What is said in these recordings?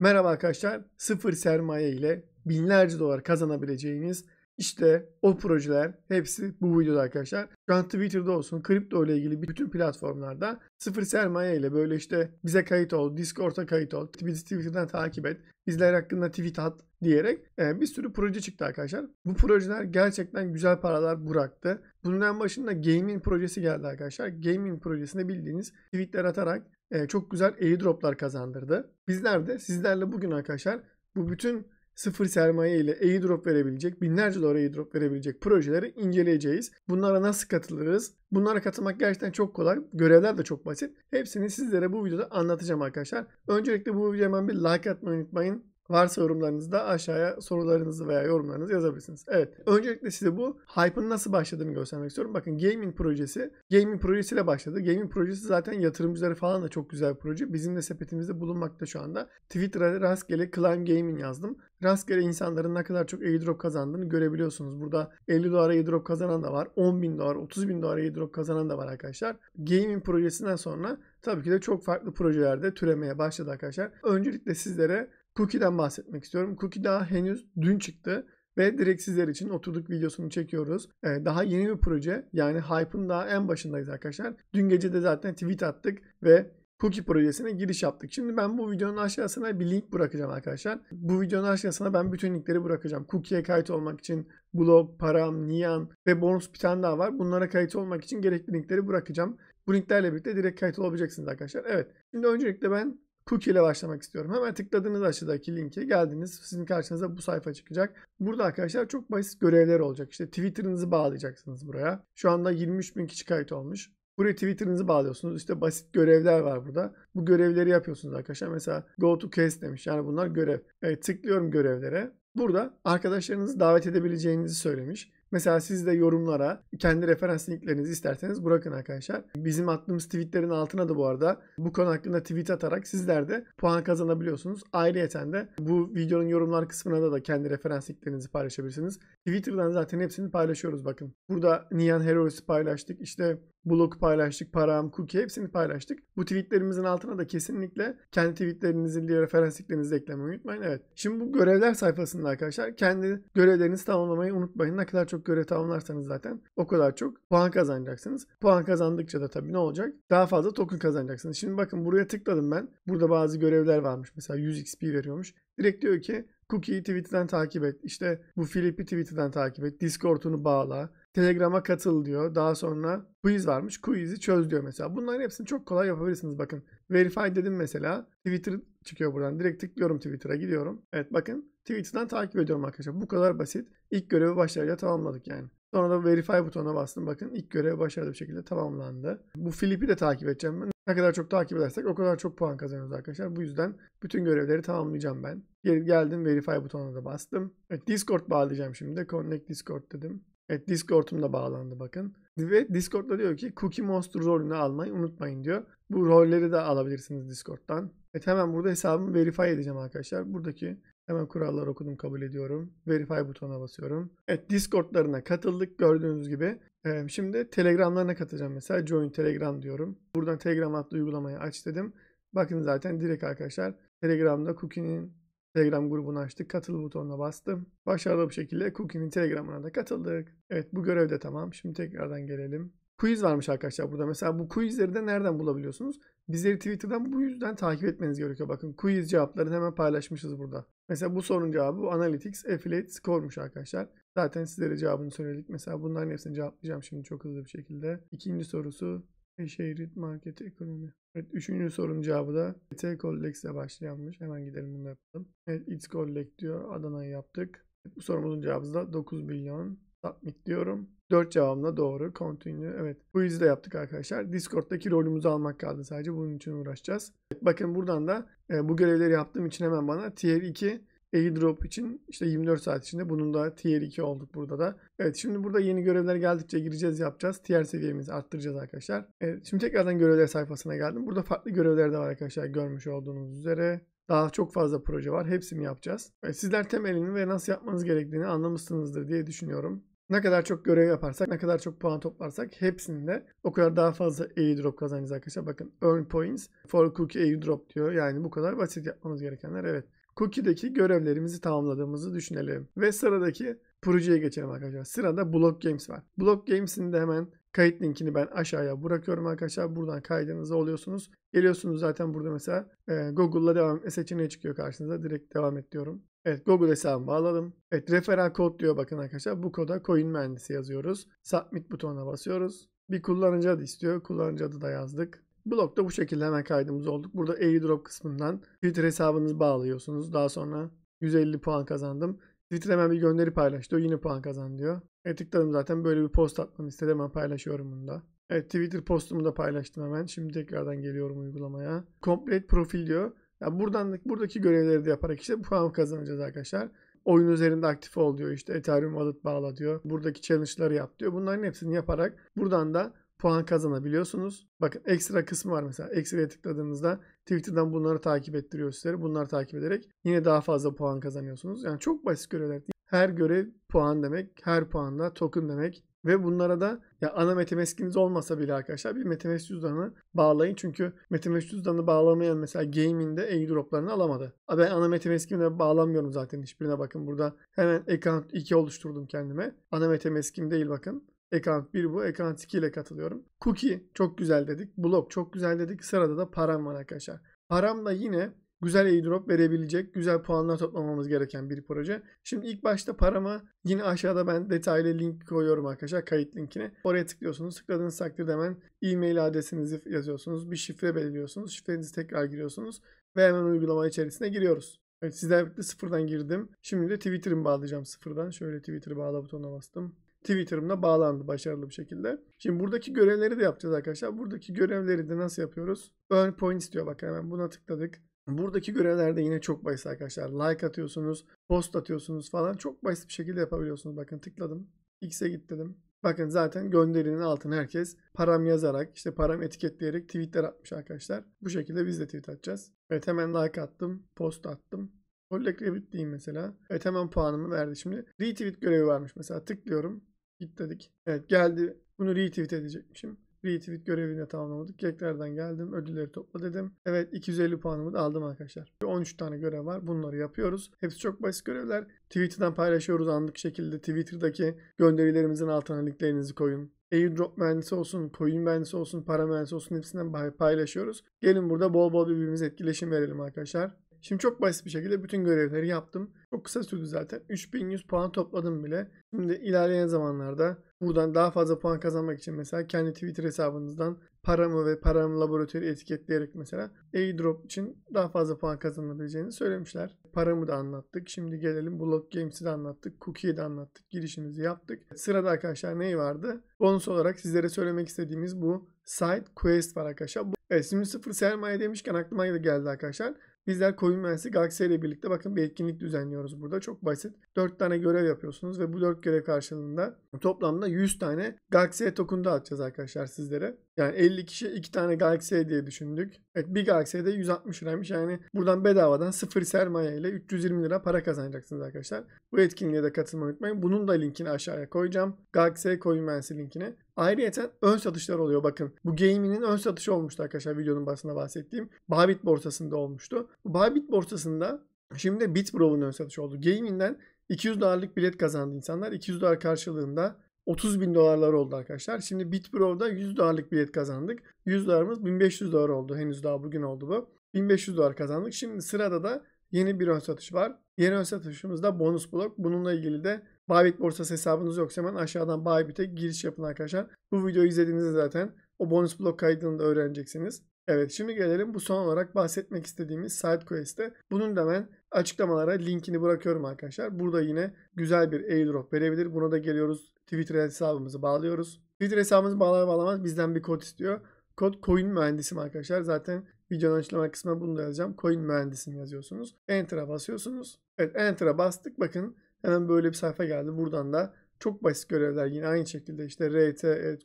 Merhaba arkadaşlar. Sıfır sermaye ile binlerce dolar kazanabileceğiniz işte o projeler hepsi bu videoda arkadaşlar. Şu an Twitter'da olsun, kripto ile ilgili bütün platformlarda sıfır sermaye ile böyle işte bize kayıt ol, Discord'a kayıt ol, bizi Twitter'dan takip et, bizler hakkında tweet at diyerek e, bir sürü proje çıktı arkadaşlar. Bu projeler gerçekten güzel paralar bıraktı. Bunun en başında gaming projesi geldi arkadaşlar. Gaming projesinde bildiğiniz tweetler atarak e, çok güzel airdroplar kazandırdı. Bizler de sizlerle bugün arkadaşlar bu bütün sıfır sermaye ile airdrop verebilecek, binlerce dolar airdrop verebilecek projeleri inceleyeceğiz. Bunlara nasıl katılırız? Bunlara katılmak gerçekten çok kolay. Görevler de çok basit. Hepsini sizlere bu videoda anlatacağım arkadaşlar. Öncelikle bu videoya hemen bir like atmayı unutmayın. Varsa yorumlarınızda aşağıya sorularınızı veya yorumlarınızı yazabilirsiniz. Evet. Öncelikle size bu hype'ın nasıl başladığını göstermek istiyorum. Bakın gaming projesi. Gaming projesiyle başladı. Gaming projesi zaten yatırımcıları falan da çok güzel bir proje. Bizim de sepetimizde bulunmakta şu anda. Twitter'a rastgele Climb Gaming yazdım. Rastgele insanların ne kadar çok airdrop kazandığını görebiliyorsunuz. Burada 50 dolar airdrop kazanan da var. 10 bin dolar, 30 bin dolar airdrop kazanan da var arkadaşlar. Gaming projesinden sonra tabii ki de çok farklı projelerde türemeye başladı arkadaşlar. Öncelikle sizlere Cookie'den bahsetmek istiyorum. Cookie daha henüz dün çıktı ve direkt sizler için oturduk videosunu çekiyoruz. Ee, daha yeni bir proje yani hype'ın daha en başındayız arkadaşlar. Dün gece de zaten tweet attık ve Cookie projesine giriş yaptık. Şimdi ben bu videonun aşağısına bir link bırakacağım arkadaşlar. Bu videonun aşağısına ben bütün linkleri bırakacağım. Cookie'ye kayıt olmak için blog, param, niyan ve bonus bir tane daha var. Bunlara kayıt olmak için gerekli linkleri bırakacağım. Bu linklerle birlikte direkt kayıt olabileceksiniz arkadaşlar. Evet. Şimdi öncelikle ben Puki ile başlamak istiyorum. Hemen tıkladığınız aşağıdaki linke geldiniz. Sizin karşınıza bu sayfa çıkacak. Burada arkadaşlar çok basit görevler olacak. İşte Twitter'ınızı bağlayacaksınız buraya. Şu anda 23 bin kişi kayıt olmuş. Buraya Twitter'ınızı bağlıyorsunuz. İşte basit görevler var burada. Bu görevleri yapıyorsunuz arkadaşlar. Mesela go to case demiş. Yani bunlar görev. Evet, tıklıyorum görevlere. Burada arkadaşlarınızı davet edebileceğinizi söylemiş. Mesela siz de yorumlara kendi referans linklerinizi isterseniz bırakın arkadaşlar. Bizim attığımız tweetlerin altına da bu arada bu konu hakkında tweet atarak sizler de puan kazanabiliyorsunuz. Ayrıyeten de bu videonun yorumlar kısmına da, da kendi referans linklerinizi paylaşabilirsiniz. Twitter'dan zaten hepsini paylaşıyoruz bakın. Burada Nihan Heroes'u paylaştık. İşte blog paylaştık, param, cookie hepsini paylaştık. Bu tweetlerimizin altına da kesinlikle kendi tweetlerinizi, referans linklerinizi eklemeyi unutmayın. Evet. Şimdi bu görevler sayfasında arkadaşlar kendi görevlerinizi tamamlamayı unutmayın. Ne kadar çok görev tamamlarsanız zaten o kadar çok puan kazanacaksınız. Puan kazandıkça da tabii ne olacak? Daha fazla token kazanacaksınız. Şimdi bakın buraya tıkladım ben. Burada bazı görevler varmış. Mesela 100 XP veriyormuş. Direkt diyor ki Cookie'yi Twitter'dan takip et. İşte bu Filip'i Twitter'dan takip et. Discord'unu bağla. Telegram'a katıl diyor. Daha sonra quiz varmış. Quiz'i çöz diyor mesela. Bunların hepsini çok kolay yapabilirsiniz bakın. Verify dedim mesela. Twitter çıkıyor buradan. Direkt tıklıyorum Twitter'a gidiyorum. Evet bakın Twitter'dan takip ediyorum arkadaşlar. Bu kadar basit. İlk görevi başarıyla tamamladık yani. Sonra da verify butonuna bastım. Bakın ilk görev başarılı bir şekilde tamamlandı. Bu Filip'i de takip edeceğim. Ben. Ne kadar çok takip edersek o kadar çok puan kazanıyoruz arkadaşlar. Bu yüzden bütün görevleri tamamlayacağım ben. geldim verify butonuna da bastım. Evet Discord bağlayacağım şimdi. Connect Discord dedim. Evet Discord'um bağlandı bakın. Ve Discord'da diyor ki Cookie Monster rolünü almayı unutmayın diyor. Bu rolleri de alabilirsiniz Discord'dan. Evet hemen burada hesabımı verify edeceğim arkadaşlar. Buradaki hemen kuralları okudum kabul ediyorum. Verify butonuna basıyorum. Evet Discord'larına katıldık gördüğünüz gibi. Ee, şimdi Telegram'larına katacağım mesela. Join Telegram diyorum. Buradan Telegram adlı uygulamayı aç dedim. Bakın zaten direkt arkadaşlar Telegram'da cookie'nin Telegram grubunu açtık. Katıl butonuna bastım. Başarılı bir şekilde Cookie'nin Telegram'ına da katıldık. Evet bu görev de tamam. Şimdi tekrardan gelelim. Quiz varmış arkadaşlar burada. Mesela bu quizleri de nereden bulabiliyorsunuz? Bizleri Twitter'dan bu yüzden takip etmeniz gerekiyor. Bakın quiz cevaplarını hemen paylaşmışız burada. Mesela bu sorunun cevabı Analytics Affiliate Score'muş arkadaşlar. Zaten sizlere cevabını söyledik. Mesela bunların hepsini cevaplayacağım şimdi çok hızlı bir şekilde. İkinci sorusu Eşeğrit Market Ekonomi. Evet, üçüncü sorunun cevabı da T Collect ile başlayanmış. Hemen gidelim bunu yapalım. Evet, It's Collect diyor. Adana'yı yaptık. Evet, bu sorumuzun cevabı da 9 milyon. Submit diyorum. 4 da doğru. Continue. Evet. Bu yüzü de yaptık arkadaşlar. Discord'daki rolümüzü almak kaldı sadece. Bunun için uğraşacağız. Evet, bakın buradan da e, bu görevleri yaptığım için hemen bana tier 2 airdrop için işte 24 saat içinde bunun da tier 2 olduk burada da. Evet şimdi burada yeni görevler geldikçe gireceğiz yapacağız. Tier seviyemizi arttıracağız arkadaşlar. Evet şimdi tekrardan görevler sayfasına geldim. Burada farklı görevler de var arkadaşlar görmüş olduğunuz üzere. Daha çok fazla proje var. Hepsini yapacağız. Evet, sizler temelini ve nasıl yapmanız gerektiğini anlamışsınızdır diye düşünüyorum. Ne kadar çok görev yaparsak, ne kadar çok puan toplarsak hepsinde o kadar daha fazla airdrop kazanacağız arkadaşlar. Bakın earn points for cookie airdrop diyor. Yani bu kadar basit yapmamız gerekenler evet cookie'deki görevlerimizi tamamladığımızı düşünelim. Ve sıradaki projeye geçelim arkadaşlar. Sırada Block Games var. Block Games'in de hemen kayıt linkini ben aşağıya bırakıyorum arkadaşlar. Buradan kaydınızı oluyorsunuz. Geliyorsunuz zaten burada mesela e, Google'la devam et seçeneği çıkıyor karşınıza. Direkt devam et diyorum. Evet Google hesabımı bağladım. Evet referral kod diyor bakın arkadaşlar. Bu koda coin mühendisi yazıyoruz. Submit butonuna basıyoruz. Bir kullanıcı adı istiyor. Kullanıcı adı da yazdık. Blokta bu şekilde hemen kaydımız olduk. Burada airdrop kısmından Twitter hesabınızı bağlıyorsunuz. Daha sonra 150 puan kazandım. Twitter hemen bir gönderi paylaştı. diyor. Yine puan kazan diyor. E, tıkladım zaten böyle bir post atmam istedi. Hemen paylaşıyorum bunu da. Evet Twitter postumu da paylaştım hemen. Şimdi tekrardan geliyorum uygulamaya. Complete profil diyor. Ya buradan buradaki görevleri de yaparak işte puan kazanacağız arkadaşlar. Oyun üzerinde aktif ol diyor İşte Ethereum wallet bağla diyor. Buradaki challenge'ları yap diyor. Bunların hepsini yaparak buradan da puan kazanabiliyorsunuz. Bakın ekstra kısmı var mesela. Ekstra'ya tıkladığınızda Twitter'dan bunları takip ettiriyor sizlere. Bunları takip ederek yine daha fazla puan kazanıyorsunuz. Yani çok basit görevler. Her görev puan demek. Her puanda token demek. Ve bunlara da ya ana MetaMask'iniz olmasa bile arkadaşlar bir MetaMask cüzdanı bağlayın. Çünkü MetaMask cüzdanı bağlamayan mesela gaming'de airdroplarını alamadı. Ben ana MetaMask'imle bağlamıyorum zaten hiçbirine bakın. Burada hemen account 2 oluşturdum kendime. Ana MetaMask'im değil bakın. Account 1 bu. Account 2 ile katılıyorum. Cookie çok güzel dedik. Block çok güzel dedik. Sırada da param var arkadaşlar. Param da yine güzel airdrop verebilecek, güzel puanlar toplamamız gereken bir proje. Şimdi ilk başta parama yine aşağıda ben detaylı link koyuyorum arkadaşlar kayıt linkine. Oraya tıklıyorsunuz. Tıkladığınız takdirde hemen e-mail adresinizi yazıyorsunuz. Bir şifre belirliyorsunuz. Şifrenizi tekrar giriyorsunuz ve hemen uygulama içerisine giriyoruz. Evet sizler birlikte sıfırdan girdim. Şimdi de Twitter'ımı bağlayacağım sıfırdan. Şöyle Twitter bağla butonuna bastım. Twitter'ımda bağlandı başarılı bir şekilde. Şimdi buradaki görevleri de yapacağız arkadaşlar. Buradaki görevleri de nasıl yapıyoruz? Earn points diyor bak hemen buna tıkladık. Buradaki görevlerde yine çok basit arkadaşlar. Like atıyorsunuz, post atıyorsunuz falan. Çok basit bir şekilde yapabiliyorsunuz. Bakın tıkladım. X'e git dedim. Bakın zaten gönderinin altına herkes param yazarak, işte param etiketleyerek tweetler atmış arkadaşlar. Bu şekilde biz de tweet atacağız. Evet hemen like attım, post attım. Collect Rabbit diyeyim mesela. Evet hemen puanımı verdi şimdi. Retweet görevi varmış mesela. Tıklıyorum. Git dedik. Evet geldi. Bunu retweet edecekmişim. Retweet görevini tamamladık. Tekrardan geldim. Ödülleri topla dedim. Evet 250 puanımı da aldım arkadaşlar. 13 tane görev var. Bunları yapıyoruz. Hepsi çok basit görevler. Twitter'dan paylaşıyoruz anlık şekilde. Twitter'daki gönderilerimizin altına linklerinizi koyun. Airdrop mühendisi olsun, coin mühendisi olsun, para mühendisi olsun hepsinden paylaşıyoruz. Gelin burada bol bol birbirimize etkileşim verelim arkadaşlar. Şimdi çok basit bir şekilde bütün görevleri yaptım. Çok kısa sürdü zaten. 3100 puan topladım bile. Şimdi ilerleyen zamanlarda buradan daha fazla puan kazanmak için mesela kendi Twitter hesabınızdan paramı ve param laboratuvarı etiketleyerek mesela airdrop için daha fazla puan kazanabileceğini söylemişler. Paramı da anlattık. Şimdi gelelim Block Games'i de anlattık. Cookie'yi de anlattık. Girişimizi yaptık. Sırada arkadaşlar ne vardı? Bonus olarak sizlere söylemek istediğimiz bu side quest var arkadaşlar. Bu Evet şimdi sıfır sermaye demişken aklıma da geldi arkadaşlar. Bizler Coin Mühendisi Galaxy ile birlikte bakın bir etkinlik düzenliyoruz burada. Çok basit. 4 tane görev yapıyorsunuz ve bu 4 görev karşılığında toplamda 100 tane Galaxy token dağıtacağız arkadaşlar sizlere. Yani 50 kişi 2 tane Galaxy diye düşündük. Evet bir Galaxy'de 160 liraymış. Yani buradan bedavadan sıfır sermaye ile 320 lira para kazanacaksınız arkadaşlar. Bu etkinliğe de katılmayı unutmayın. Bunun da linkini aşağıya koyacağım. Galaxy Coin Mühendisi linkini. Ayrıca ön satışlar oluyor bakın. Bu Gaming'in ön satışı olmuştu arkadaşlar videonun başında bahsettiğim. Bybit borsasında olmuştu. Bu Bybit borsasında şimdi Bitprov'un ön satışı oldu. Gaming'den 200 dolarlık bilet kazandı insanlar. 200 dolar karşılığında 30 bin dolarlar oldu arkadaşlar. Şimdi Bitpro'da 100 dolarlık bilet kazandık. 100 dolarımız 1500 dolar oldu. Henüz daha bugün oldu bu. 1500 dolar kazandık. Şimdi sırada da yeni bir ön satış var. Yeni ön satışımız da bonus blok. Bununla ilgili de Bybit borsası hesabınız yoksa hemen aşağıdan Bybit'e giriş yapın arkadaşlar. Bu videoyu izlediğinizde zaten o bonus blok kaydını da öğreneceksiniz. Evet şimdi gelelim bu son olarak bahsetmek istediğimiz SideQuest'e. Bunun da ben açıklamalara linkini bırakıyorum arkadaşlar. Burada yine güzel bir airdrop verebilir. Buna da geliyoruz Twitter hesabımızı bağlıyoruz. Twitter hesabımızı bağlar bağlamaz bizden bir kod istiyor. Kod coin mühendisim arkadaşlar. Zaten videonun açıklama kısmına bunu da yazacağım. Coin mühendisim yazıyorsunuz. Enter'a basıyorsunuz. Evet Enter'a bastık. Bakın Hemen böyle bir sayfa geldi. Buradan da çok basit görevler yine aynı şekilde işte RT, et,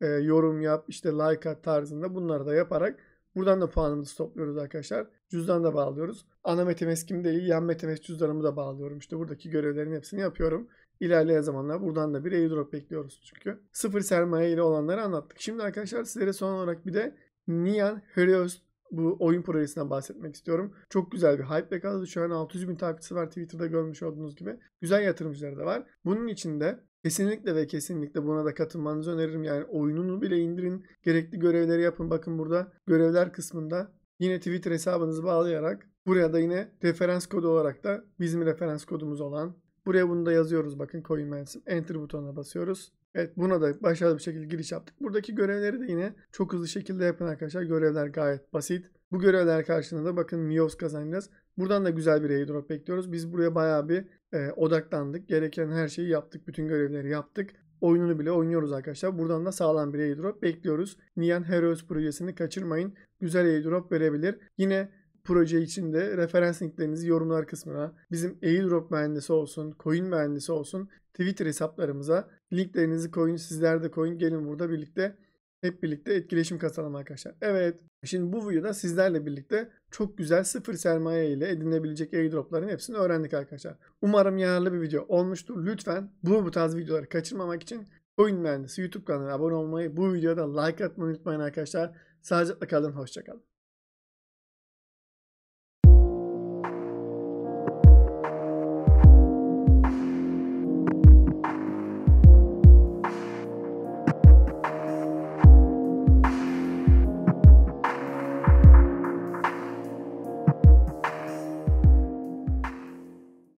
e, yorum yap, işte like at tarzında bunları da yaparak buradan da puanımızı topluyoruz arkadaşlar. Cüzdan da bağlıyoruz. Ana metemeskim değil yan metemes cüzdanımı da bağlıyorum. İşte buradaki görevlerin hepsini yapıyorum. İlerleyen zamanlar buradan da bir airdrop bekliyoruz çünkü. Sıfır sermaye ile olanları anlattık. Şimdi arkadaşlar sizlere son olarak bir de Nian Heroes bu oyun projesinden bahsetmek istiyorum. Çok güzel bir hype yakaladı. Şu an 600 bin takipçisi var Twitter'da görmüş olduğunuz gibi. Güzel yatırımcıları da var. Bunun içinde Kesinlikle ve kesinlikle buna da katılmanızı öneririm. Yani oyununu bile indirin. Gerekli görevleri yapın. Bakın burada görevler kısmında yine Twitter hesabınızı bağlayarak buraya da yine referans kodu olarak da bizim referans kodumuz olan buraya bunu da yazıyoruz. Bakın CoinMans'ın Enter butonuna basıyoruz. Evet buna da başarılı bir şekilde giriş yaptık. Buradaki görevleri de yine çok hızlı şekilde yapın arkadaşlar. Görevler gayet basit. Bu görevler karşılığında da bakın Mios kazanacağız. Buradan da güzel bir airdrop bekliyoruz. Biz buraya bayağı bir e, odaklandık. Gereken her şeyi yaptık. Bütün görevleri yaptık. Oyununu bile oynuyoruz arkadaşlar. Buradan da sağlam bir airdrop bekliyoruz. Nian Heroes projesini kaçırmayın. Güzel airdrop verebilir. Yine proje içinde referans linklerinizi yorumlar kısmına, bizim airdrop mühendisi olsun, coin mühendisi olsun Twitter hesaplarımıza linklerinizi koyun, sizler de koyun. Gelin burada birlikte hep birlikte etkileşim kazanalım arkadaşlar. Evet. Şimdi bu videoda sizlerle birlikte çok güzel sıfır sermaye ile edinebilecek airdropların hepsini öğrendik arkadaşlar. Umarım yararlı bir video olmuştur. Lütfen bu bu tarz videoları kaçırmamak için Oyun Mühendisi YouTube kanalına abone olmayı, bu videoda like atmayı unutmayın arkadaşlar. Sağlıcakla kalın, hoşçakalın.